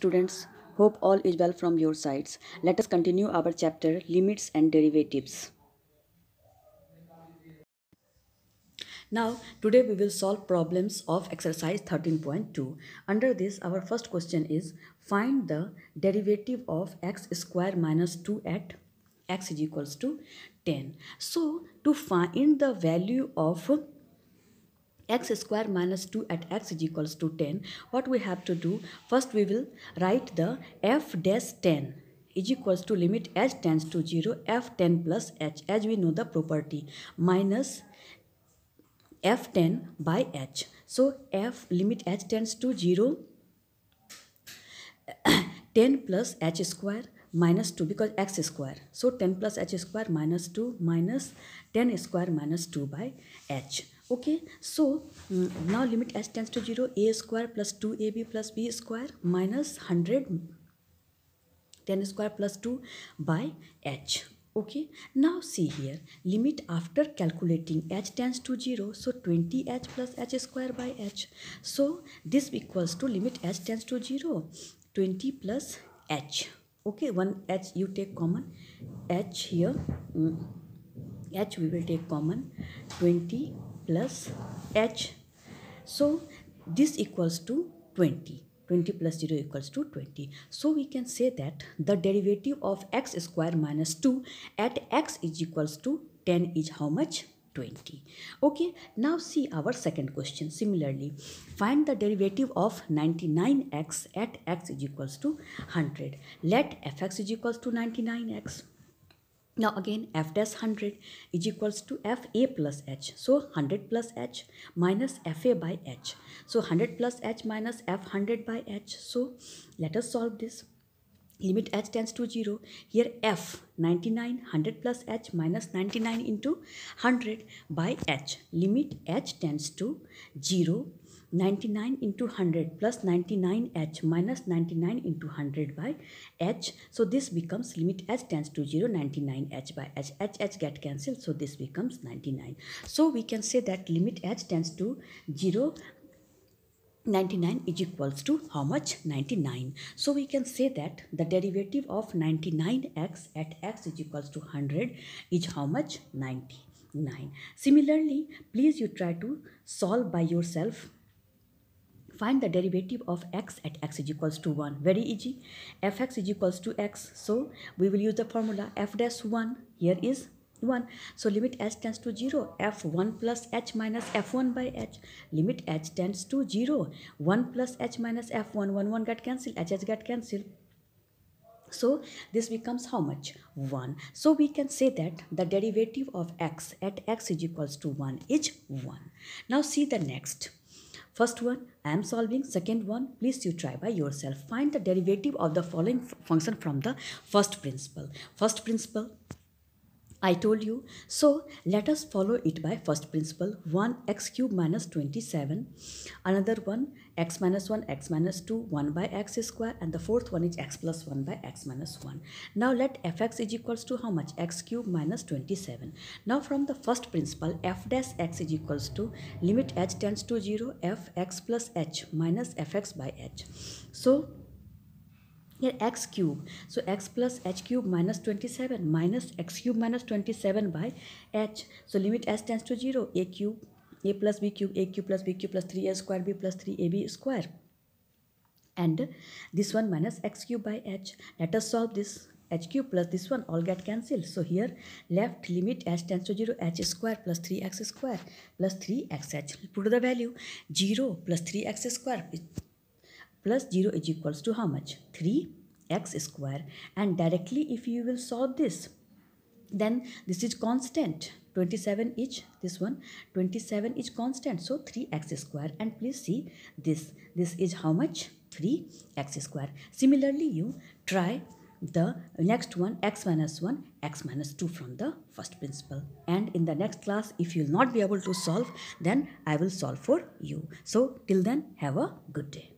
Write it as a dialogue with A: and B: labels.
A: students. Hope all is well from your sides. Let us continue our chapter Limits and Derivatives. Now, today we will solve problems of exercise 13.2. Under this, our first question is find the derivative of x square minus 2 at x is equals to 10. So, to find the value of x square minus 2 at x is equals to 10 what we have to do first we will write the f dash 10 is equals to limit h tends to 0 f 10 plus h as we know the property minus f 10 by h so f limit h tends to 0 10 plus h square minus 2 because x square so 10 plus h square minus 2 minus 10 square minus 2 by h okay so mm, now limit s tends to 0 a square plus 2ab plus b square minus 100 10 square plus 2 by h okay now see here limit after calculating h tends to 0 so 20h plus h square by h so this equals to limit h tends to 0 20 plus h okay one h you take common h here mm, h we will take common 20 plus h. So this equals to 20. 20 plus 0 equals to 20. So we can say that the derivative of x square minus 2 at x is equals to 10 is how much? 20. Okay, now see our second question. Similarly, find the derivative of 99x at x is equals to 100. Let fx is equals to 99x. Now again f dash 100 is equals to fa plus h. So 100 plus h minus fa by h. So 100 plus h minus f 100 by h. So let us solve this. Limit h tends to 0. Here f 99 100 plus h minus 99 into 100 by h. Limit h tends to 0 99 into 100 plus 99h minus 99 into 100 by h. So this becomes limit h tends to 0, 99h by h. h, h get cancelled. So this becomes 99. So we can say that limit h tends to 0, 99 is equals to how much 99 so we can say that the derivative of 99x at x is equals to 100 is how much 99 similarly please you try to solve by yourself Find the derivative of x at x is equals to 1. Very easy. fx is equals to x. So we will use the formula f dash 1 here is 1. So limit h tends to 0, f1 plus h minus f1 by h. Limit h tends to 0, 1 plus h minus f1, 1, 1 got cancelled, h h got cancelled. So this becomes how much? 1. So we can say that the derivative of x at x is equals to 1 is 1. Now see the next. First one, I am solving. Second one, please you try by yourself. Find the derivative of the following function from the first principle. First principle, I told you. So let us follow it by first principle 1 x cube minus 27, another one x minus 1, x minus 2, 1 by x square, and the fourth one is x plus 1 by x minus 1. Now let fx is equals to how much? x cube minus 27. Now from the first principle f dash x is equals to limit h tends to 0 f x plus h minus fx by h. So या x cube so x plus h cube minus twenty seven minus x cube minus twenty seven by h so limit h tends to zero a cube a plus b cube a cube plus b cube plus three a square b plus three a b square and this one minus x cube by h let us solve this h cube plus this one all get cancel so here left limit h tends to zero h square plus three x square plus three x h put the value zero plus three x square plus 0 is equals to how much 3x square and directly if you will solve this then this is constant 27 each this one 27 is constant so 3x square and please see this this is how much 3x square similarly you try the next one x minus 1 x minus 2 from the first principle and in the next class if you'll not be able to solve then i will solve for you so till then have a good day